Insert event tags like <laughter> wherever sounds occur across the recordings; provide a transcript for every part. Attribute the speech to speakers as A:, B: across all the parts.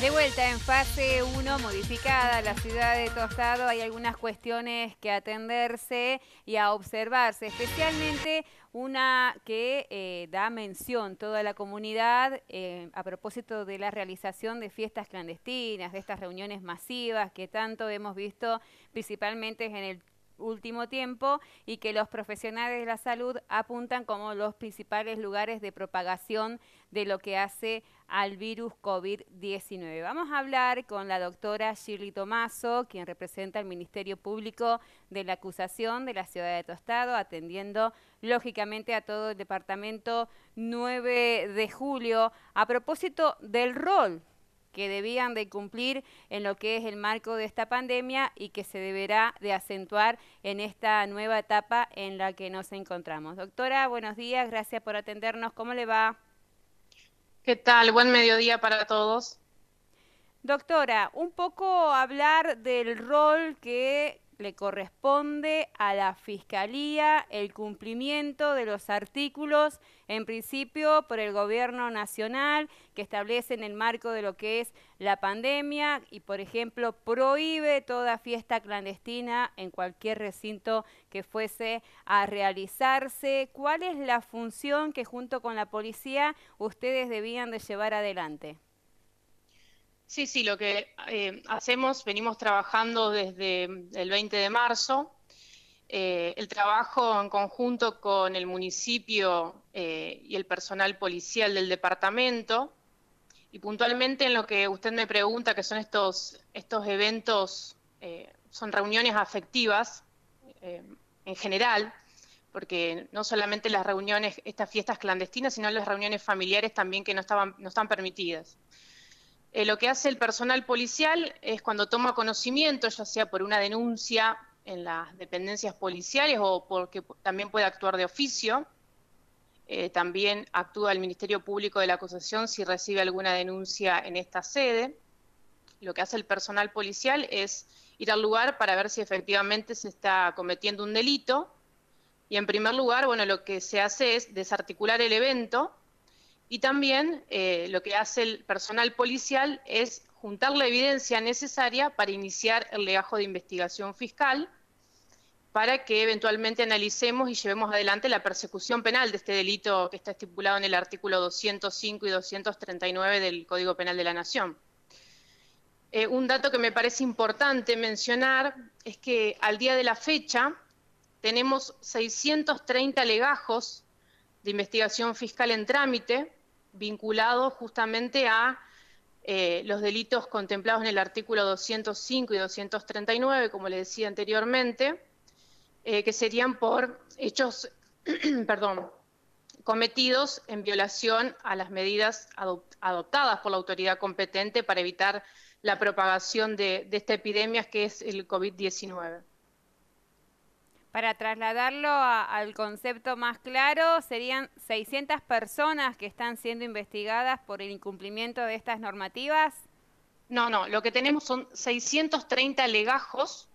A: De vuelta en fase 1 modificada, la ciudad de Tostado hay algunas cuestiones que atenderse y a observarse, especialmente una que eh, da mención toda la comunidad eh, a propósito de la realización de fiestas clandestinas, de estas reuniones masivas que tanto hemos visto principalmente en el último tiempo y que los profesionales de la salud apuntan como los principales lugares de propagación de lo que hace al virus COVID-19. Vamos a hablar con la doctora Shirley Tomaso, quien representa el Ministerio Público de la Acusación de la Ciudad de Tostado, atendiendo lógicamente a todo el departamento 9 de julio. A propósito del rol que debían de cumplir en lo que es el marco de esta pandemia y que se deberá de acentuar en esta nueva etapa en la que nos encontramos. Doctora, buenos días, gracias por atendernos. ¿Cómo le va? ¿Qué tal? Buen mediodía para todos. Doctora, un poco hablar del rol que le corresponde a la Fiscalía el cumplimiento de los artículos, en principio por el Gobierno Nacional, que establece en el marco de lo que es la pandemia y, por ejemplo, prohíbe toda fiesta clandestina en cualquier recinto que fuese a realizarse. ¿Cuál es la función que junto con la policía ustedes debían de llevar adelante?
B: Sí, sí, lo que eh, hacemos, venimos trabajando desde mm, el 20 de marzo. Eh, el trabajo en conjunto con el municipio eh, y el personal policial del departamento. Y puntualmente en lo que usted me pregunta, que son estos, estos eventos, son reuniones afectivas en general, porque no solamente las reuniones, estas fiestas clandestinas, sino las reuniones familiares también que no, estaban, no están permitidas. Eh, lo que hace el personal policial es cuando toma conocimiento, ya sea por una denuncia en las dependencias policiales o porque también puede actuar de oficio. Eh, también actúa el Ministerio Público de la Acusación si recibe alguna denuncia en esta sede. Lo que hace el personal policial es ir al lugar para ver si efectivamente se está cometiendo un delito. Y en primer lugar, bueno, lo que se hace es desarticular el evento y también eh, lo que hace el personal policial es juntar la evidencia necesaria para iniciar el legajo de investigación fiscal para que eventualmente analicemos y llevemos adelante la persecución penal de este delito que está estipulado en el artículo 205 y 239 del Código Penal de la Nación. Eh, un dato que me parece importante mencionar es que al día de la fecha tenemos 630 legajos de investigación fiscal en trámite, vinculados justamente a eh, los delitos contemplados en el artículo 205 y 239, como le decía anteriormente, eh, que serían por hechos, <clears throat> perdón, cometidos en violación a las medidas adoptadas por la autoridad competente para evitar la propagación de, de esta epidemia que es el
A: COVID-19. Para trasladarlo al concepto más claro, serían 600 personas que están siendo investigadas por el incumplimiento de estas normativas.
B: No, no, lo que tenemos son 630 legajos,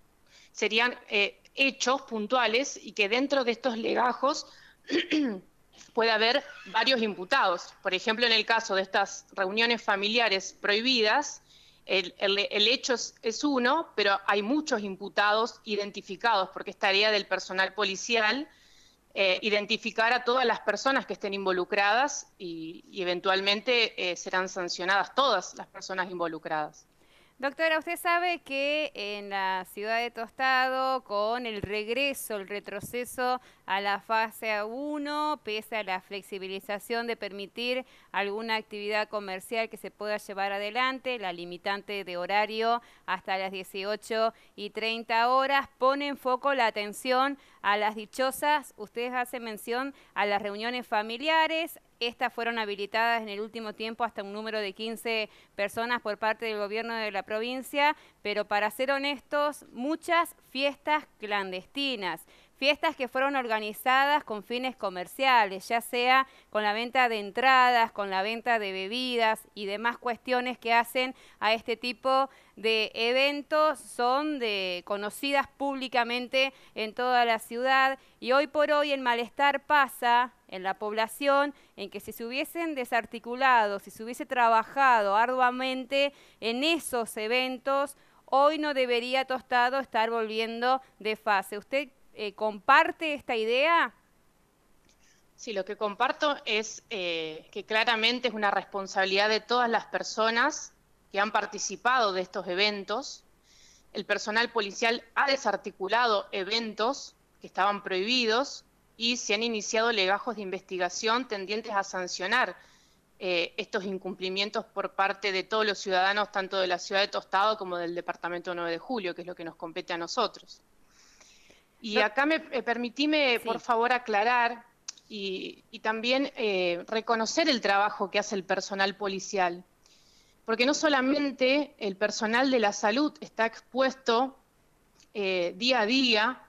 B: serían eh, hechos puntuales y que dentro de estos legajos <clears throat> puede haber varios imputados. Por ejemplo, en el caso de estas reuniones familiares prohibidas, el, hecho es, uno, pero hay muchos imputados identificados, porque es tarea del personal policial eh, identificar a todas las personas que estén involucradas y, eventualmente eh, serán sancionadas todas las personas involucradas.
A: Doctora, usted sabe que en la ciudad de Tostado, con el regreso, el retroceso a la fase 1, pese a la flexibilización de permitir alguna actividad comercial que se pueda llevar adelante, la limitante de horario hasta las 18 y 30 horas, pone en foco la atención a las dichosas, ustedes hacen mención a las reuniones familiares, estas fueron habilitadas en el último tiempo hasta un número de 15 personas por parte del gobierno de la provincia, pero para ser honestos, muchas fiestas clandestinas fiestas que fueron organizadas con fines comerciales, ya sea con la venta de entradas, con la venta de bebidas y demás cuestiones que hacen a este tipo de eventos, son de, conocidas públicamente en toda la ciudad y hoy por hoy el malestar pasa en la población en que si se hubiesen desarticulado, si se hubiese trabajado arduamente en esos eventos, hoy no debería Tostado estar volviendo de fase. ¿Usted eh, comparte esta idea?
B: Sí, lo que comparto es eh, que claramente es una responsabilidad de todas las personas que han participado de estos eventos. El personal policial ha desarticulado eventos que estaban prohibidos y se han iniciado legajos de investigación tendientes a sancionar eh, estos incumplimientos por parte de todos los ciudadanos, tanto de la ciudad de Tostado como del Departamento 9 de Julio, que es lo que nos compete a nosotros. Y acá me eh, permitime, por favor, aclarar y, también eh, reconocer el trabajo que hace el personal policial. Porque no solamente el personal de la salud está expuesto eh, día a día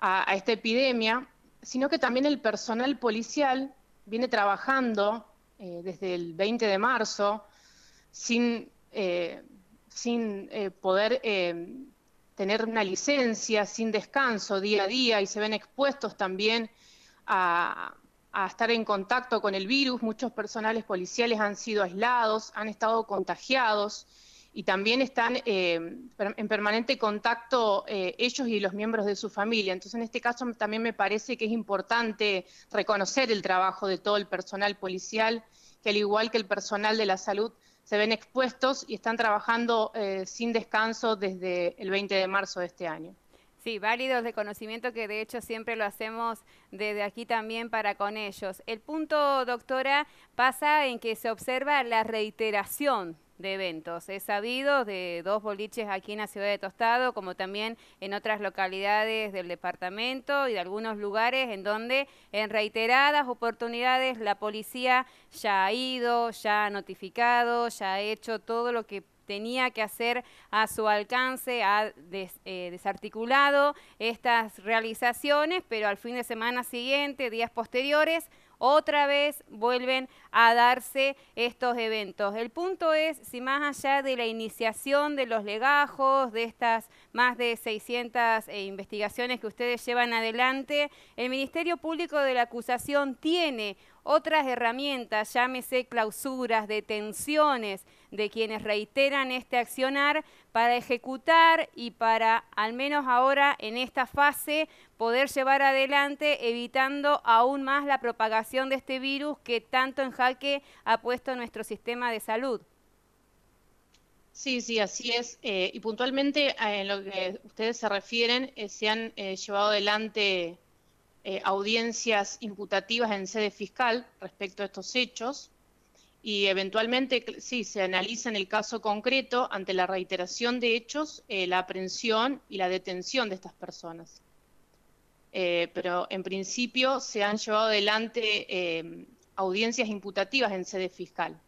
B: a, esta epidemia, sino que también el personal policial viene trabajando desde el 20 de marzo sin, sin poder tener una licencia sin descanso día a día y se ven expuestos también a, estar en contacto con el virus. Muchos personales policiales han sido aislados, han estado contagiados y también están eh, en permanente contacto eh, ellos y los miembros de su familia. Entonces, en este caso también me parece que es importante reconocer el trabajo de todo el personal policial, que al igual que el personal de la salud, se ven expuestos y están trabajando eh, sin descanso desde el 20 de marzo de este año.
A: Sí, válidos de conocimiento que de hecho siempre lo hacemos desde aquí también para con ellos. El punto, doctora, pasa en que se observa la reiteración de eventos. Es sabido de dos boliches aquí en la ciudad de Tostado, como también en otras localidades del departamento y de algunos lugares en donde en reiteradas oportunidades la policía ya ha ido, ya ha notificado, ya ha hecho todo lo que tenía que hacer a su alcance, ha eh, desarticulado estas realizaciones, pero al fin de semana siguiente, días posteriores, otra vez vuelven a darse estos eventos. El punto es si más allá de la iniciación de los legajos, de estas más de 600 eh, investigaciones que ustedes llevan adelante, el Ministerio Público de la Acusación tiene otras herramientas, llámese clausuras, detenciones, de quienes reiteran este accionar para ejecutar y para, al menos ahora en esta fase, poder llevar adelante evitando aún más la propagación de este virus que tanto en jaque ha puesto nuestro sistema de salud. Sí, sí, así es. Eh, y puntualmente a eh, en lo que ustedes
B: se refieren, eh, se han llevado adelante audiencias imputativas en sede fiscal respecto a estos hechos y eventualmente, sí, se analiza en el caso concreto, ante la reiteración de hechos, eh, la aprehensión y la detención de estas personas. Eh, pero en principio se han llevado adelante eh, audiencias imputativas en sede fiscal,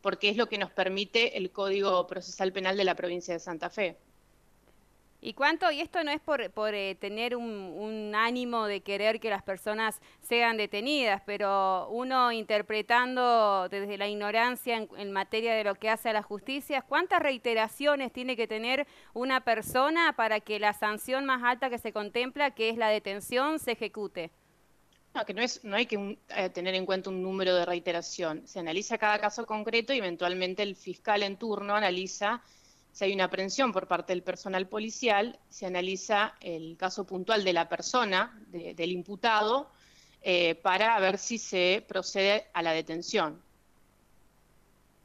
B: porque es lo que nos permite el Código Procesal Penal de la provincia de Santa Fe.
A: ¿Y cuánto? Y esto no es por, eh, tener un, ánimo de querer que las personas sean detenidas, pero uno interpretando desde la ignorancia en, materia de lo que hace a la justicia, ¿cuántas reiteraciones tiene que tener una persona para que la sanción más alta que se contempla, que es la detención, se ejecute? No, que no, es,
B: no hay que eh, tener en cuenta un número de reiteración. Se analiza cada caso concreto y eventualmente el fiscal en turno analiza si hay una aprehensión por parte del personal policial, se analiza el caso puntual de la persona, del imputado, eh, para ver si se procede a la detención.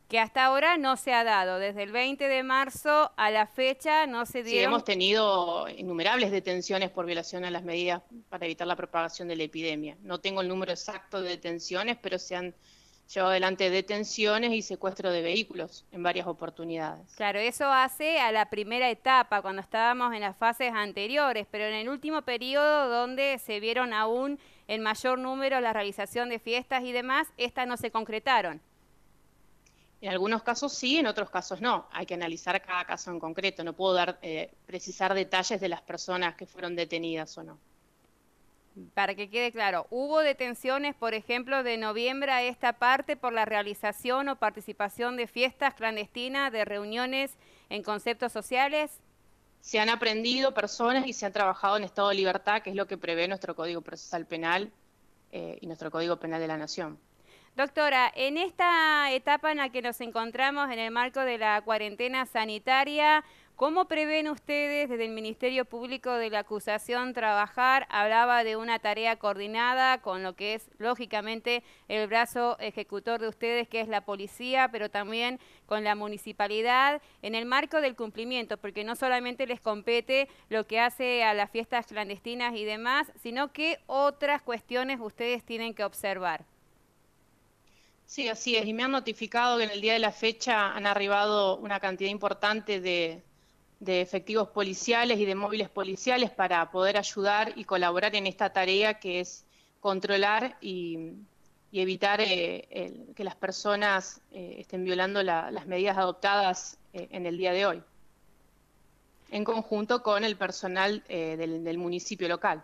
A: Que hasta ahora no se ha dado, desde el 20 de marzo a la fecha no se dio... Sí, hemos
B: tenido innumerables detenciones por violación a las medidas para evitar la propagación de la epidemia. No tengo el número exacto de detenciones, pero se han llevó adelante detenciones y secuestro de vehículos en varias oportunidades.
A: Claro, eso hace a la primera etapa, cuando estábamos en las fases anteriores, pero en el último periodo donde se vieron aún en mayor número la realización de fiestas y demás, estas no se concretaron.
B: En algunos casos sí, en otros casos no. Hay que analizar cada caso en concreto. No puedo dar, eh, precisar detalles de las personas que fueron detenidas o no.
A: Para que quede claro, hubo detenciones, por ejemplo, de noviembre a esta parte por la realización o participación de fiestas clandestinas, de reuniones en conceptos sociales. Se han aprendido
B: personas y se han trabajado en estado de libertad, que es lo que prevé nuestro Código Procesal Penal eh, y nuestro Código Penal de la Nación.
A: Doctora, en esta etapa en la que nos encontramos en el marco de la cuarentena sanitaria, ¿Cómo prevén ustedes desde el Ministerio Público de la acusación trabajar? Hablaba de una tarea coordinada con lo que es, lógicamente, el brazo ejecutor de ustedes, que es la policía, pero también con la municipalidad, en el marco del cumplimiento, porque no solamente les compete lo que hace a las fiestas clandestinas y demás, sino que otras cuestiones ustedes tienen que observar.
B: Sí, así es. Y me han notificado que en el día de la fecha han arribado una cantidad importante de, de efectivos policiales y de móviles policiales para poder ayudar y colaborar en esta tarea que es controlar y, evitar eh, que las personas eh, estén violando las medidas adoptadas eh, en el día de hoy, en conjunto con el personal del, del municipio local.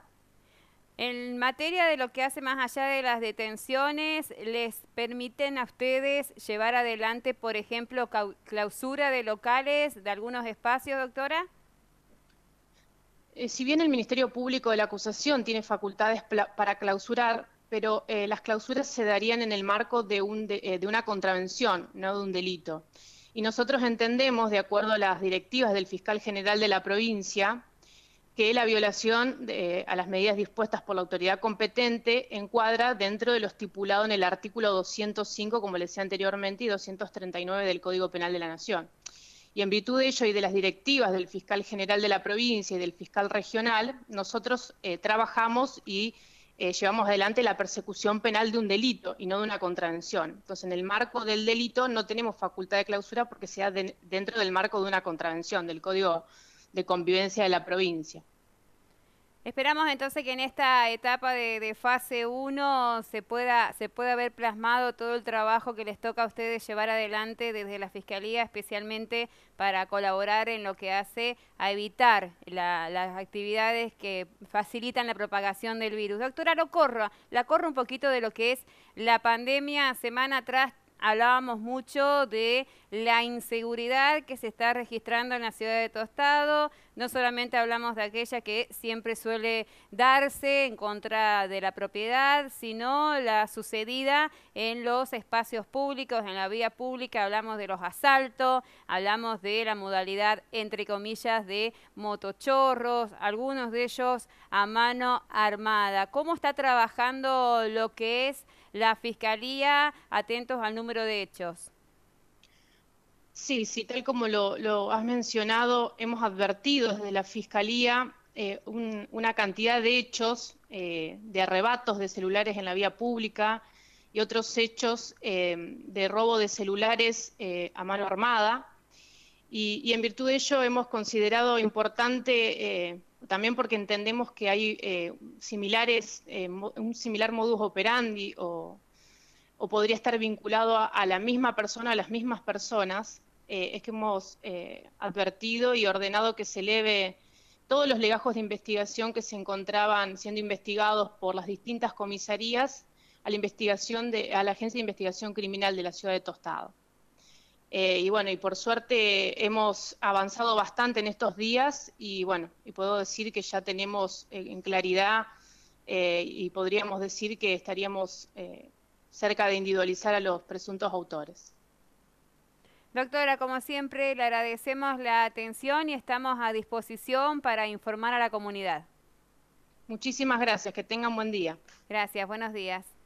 A: En materia de lo que hace más allá de las detenciones, ¿les permiten a ustedes llevar adelante, por ejemplo, clausura de locales, de algunos espacios, doctora?
B: Eh, si bien el Ministerio Público de la Acusación tiene facultades para clausurar, pero eh, las clausuras se darían en el marco de, de, eh, de una contravención, no de un delito. Y nosotros entendemos, de acuerdo a las directivas del fiscal general de la provincia, que la violación a las medidas dispuestas por la autoridad competente encuadra dentro de lo estipulado en el artículo 205, como le decía anteriormente, y 239 del Código Penal de la Nación. Y en virtud de ello y de las directivas del fiscal general de la provincia y del fiscal regional, nosotros eh, trabajamos y eh, llevamos adelante la persecución penal de un delito y no de una contravención. Entonces, en el marco del delito no tenemos facultad de clausura porque sea dentro del marco de una contravención del Código Penal de convivencia de la provincia.
A: Esperamos entonces que en esta etapa de, fase 1 se pueda, se pueda ver plasmado todo el trabajo que les toca a ustedes llevar adelante desde la Fiscalía, especialmente para colaborar en lo que hace a evitar las actividades que facilitan la propagación del virus. Doctora corro, la corro un poquito de lo que es la pandemia semana atrás hablábamos mucho de la inseguridad que se está registrando en la ciudad de Tostado. No solamente hablamos de aquella que siempre suele darse en contra de la propiedad, sino la sucedida en los espacios públicos, en la vía pública. Hablamos de los asaltos, hablamos de la modalidad, entre comillas, de motochorros, algunos de ellos a mano armada. ¿Cómo está trabajando lo que es la Fiscalía atentos al número de hechos.
B: Sí, sí, tal como lo, has mencionado, hemos advertido desde la Fiscalía eh, una cantidad de hechos eh, de arrebatos de celulares en la vía pública y otros hechos eh, de robo de celulares a mano armada. y, en virtud de ello hemos considerado importante también porque entendemos que hay eh, similares, eh, un similar modus operandi o, podría estar vinculado a, la misma persona, a las mismas personas, eh, es que hemos advertido y ordenado que se eleve todos los legajos de investigación que se encontraban siendo investigados por las distintas comisarías a la investigación de, a la Agencia de Investigación Criminal de la Ciudad de Tostado. Eh, y bueno, y por suerte hemos avanzado bastante en estos días y bueno, y puedo decir que ya tenemos en claridad eh, y podríamos decir que estaríamos eh, cerca de individualizar a los presuntos autores.
A: Doctora, como siempre, le agradecemos la atención y estamos a disposición para informar a la comunidad. Muchísimas gracias, que tengan buen día. Gracias, buenos días.